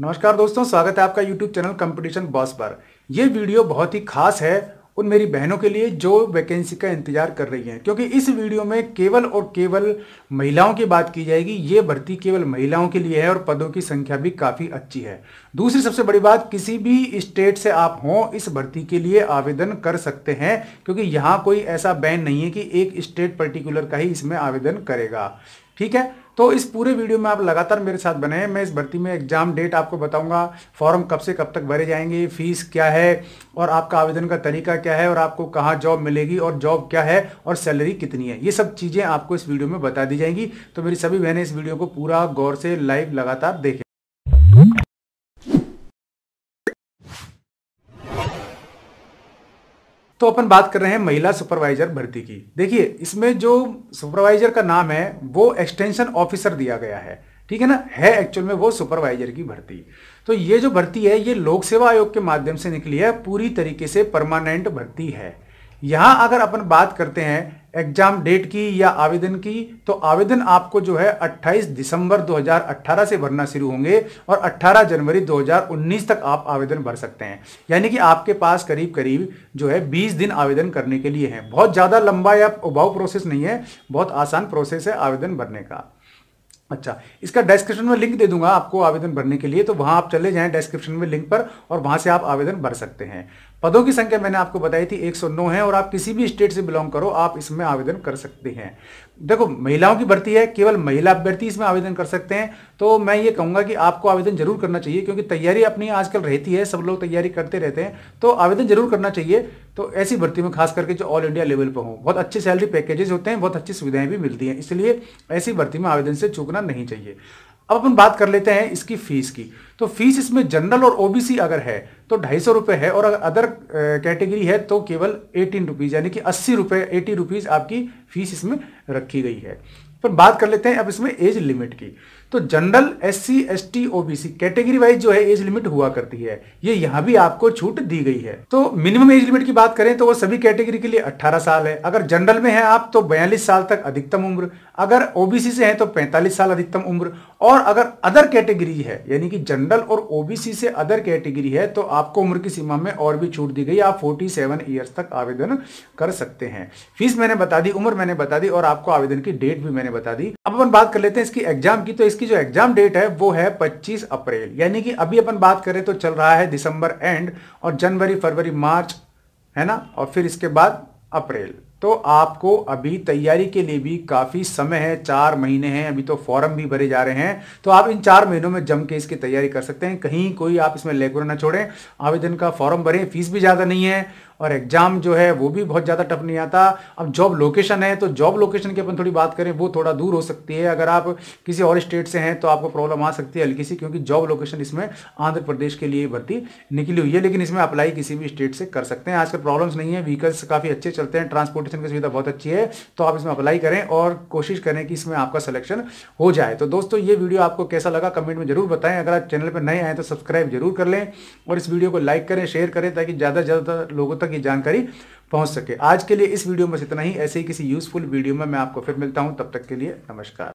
नमस्कार दोस्तों स्वागत है आपका YouTube चैनल कंपटीशन बॉस पर यह वीडियो बहुत ही खास है उन मेरी बहनों के लिए जो वैकेंसी का इंतजार कर रही हैं क्योंकि इस वीडियो में केवल और केवल महिलाओं की बात की जाएगी ये भर्ती केवल महिलाओं के लिए है और पदों की संख्या भी काफ़ी अच्छी है दूसरी सबसे बड़ी बात किसी भी स्टेट से आप हों इस भर्ती के लिए आवेदन कर सकते हैं क्योंकि यहाँ कोई ऐसा बैन नहीं है कि एक स्टेट पर्टिकुलर का ही इसमें आवेदन करेगा ठीक है तो इस पूरे वीडियो में आप लगातार मेरे साथ बने हैं मैं इस भर्ती में एग्जाम डेट आपको बताऊंगा फॉर्म कब से कब तक भरे जाएंगे फीस क्या है और आपका आवेदन का तरीका क्या है और आपको कहाँ जॉब मिलेगी और जॉब क्या है और सैलरी कितनी है ये सब चीज़ें आपको इस वीडियो में बता दी जाएंगी तो मेरी सभी बहनें इस वीडियो को पूरा गौर से लाइव लगातार देखें तो अपन बात कर रहे हैं महिला सुपरवाइजर भर्ती की देखिए इसमें जो सुपरवाइजर का नाम है वो एक्सटेंशन ऑफिसर दिया गया है ठीक है ना है एक्चुअल में वो सुपरवाइजर की भर्ती तो ये जो भर्ती है ये लोक सेवा आयोग के माध्यम से निकली है पूरी तरीके से परमानेंट भर्ती है यहां अगर अपन बात करते हैं एग्जाम डेट की या आवेदन की तो आवेदन आपको जो है 28 दिसंबर 2018 से भरना शुरू होंगे और 18 जनवरी 2019 तक आप आवेदन भर सकते हैं यानी कि आपके पास करीब करीब जो है 20 दिन आवेदन करने के लिए है बहुत ज़्यादा लंबा या उभाव प्रोसेस नहीं है बहुत आसान प्रोसेस है आवेदन भरने का अच्छा इसका डिस्क्रिप्शन में लिंक दे दूंगा आपको आवेदन भरने के लिए तो वहां आप चले जाएं डिस्क्रिप्शन में लिंक पर और वहां से आप आवेदन भर सकते हैं पदों की संख्या मैंने आपको बताई थी 109 है और आप किसी भी स्टेट से बिलोंग करो आप इसमें आवेदन कर सकते हैं देखो महिलाओं की भर्ती है केवल महिला अभ्यर्थी इसमें आवेदन कर सकते हैं तो मैं ये कहूंगा कि आपको आवेदन जरूर करना चाहिए क्योंकि तैयारी अपनी आजकल रहती है सब लोग तैयारी करते रहते हैं तो आवेदन जरूर करना चाहिए तो ऐसी भर्ती में खास करके जो ऑल इंडिया लेवल पर हो बहुत अच्छे सैलरी पैकेजेस होते हैं बहुत अच्छी सुविधाएं भी मिलती हैं इसलिए ऐसी भर्ती में आवेदन से चूकना नहीं चाहिए अब अपन बात कर लेते हैं इसकी फीस की तो फीस इसमें जनरल और ओबीसी अगर है तो ढाई सौ रुपये है और अगर अदर कैटेगरी है तो केवल एटीन रुपीज़ यानी कि अस्सी रुपये एटी रुपीज़ आपकी फीस इसमें रखी गई है पर बात कर लेते हैं अब इसमें एज लिमिट की तो general S C S T O B C category wise जो है एज लिमिट हुआ करती है ये यहाँ भी आपको छूट दी गई है तो मिनिमम एज लिमिट की बात करें तो वो सभी कैटेगरी के लिए 18 साल है अगर जनरल में है आप तो 42 साल तक अधिकतम उम्र अगर ओबीसी से है तो 45 साल अधिकतम उम्र और अगर अदर कैटेगरी है यानी कि जनरल और ओबीसी से अदर कैटेगरी है तो आपको उम्र की सीमा में और भी छूट दी गई आप 47 सेवन ईयर्स तक आवेदन कर सकते हैं फीस मैंने बता दी उम्र मैंने बता दी और आपको आवेदन की डेट भी मैंने बता दी अब अपन बात कर लेते हैं इसकी एग्जाम की तो इसकी जो एग्जाम डेट है वो है पच्चीस अप्रैल यानी कि अभी अपन बात करें तो चल रहा है दिसंबर एंड और जनवरी फरवरी मार्च है ना और फिर इसके बाद अप्रैल तो आपको अभी तैयारी के लिए भी काफ़ी समय है चार महीने हैं अभी तो फॉर्म भी भरे जा रहे हैं तो आप इन चार महीनों में जम के इसकी तैयारी कर सकते हैं कहीं कोई आप इसमें लेकर ना छोड़ें आवेदन का फॉर्म भरें फीस भी ज़्यादा नहीं है और एग्जाम जो है वो भी बहुत ज़्यादा टफ नहीं आता अब जॉब लोकेशन है तो जॉब लोकेशन की अपन थोड़ी बात करें वो थोड़ा दूर हो सकती है अगर आप किसी और स्टेट से हैं तो आपको प्रॉब्लम आ सकती है हल्की सी क्योंकि जॉब लोकेशन इसमें आंध्र प्रदेश के लिए भर्ती निकली हुई है लेकिन इसमें अप्लाई किसी भी स्टेट से कर सकते हैं आजकल प्रॉब्लम्स नहीं है व्हीकल्स काफ़ी अच्छे चलते हैं ट्रांसपोर्टेशन की सुविधा बहुत अच्छी है तो आप इसमें अप्लाई करें और कोशिश करें कि इसमें आपका सिलेक्शन हो जाए तो दोस्तों ये वीडियो आपको कैसा लगा कमेंट में जरूर बताएं अगर आप चैनल पर नए आए तो सब्सक्राइब जरूर कर लें और इस वीडियो को लाइक करें शेयर करें ताकि ज़्यादा से ज़्यादा लोगों तक की जानकारी पहुंच सके आज के लिए इस वीडियो में इतना ही ऐसे ही किसी यूजफुल वीडियो में मैं आपको फिर मिलता हूं तब तक के लिए नमस्कार